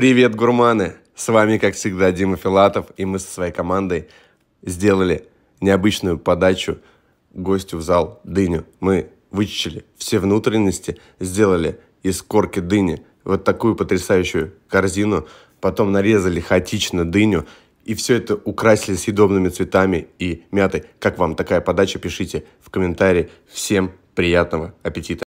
Привет, гурманы! С вами, как всегда, Дима Филатов, и мы со своей командой сделали необычную подачу гостю в зал дыню. Мы вычистили все внутренности, сделали из корки дыни вот такую потрясающую корзину, потом нарезали хаотично дыню, и все это украсили съедобными цветами и мятой. Как вам такая подача? Пишите в комментарии. Всем приятного аппетита!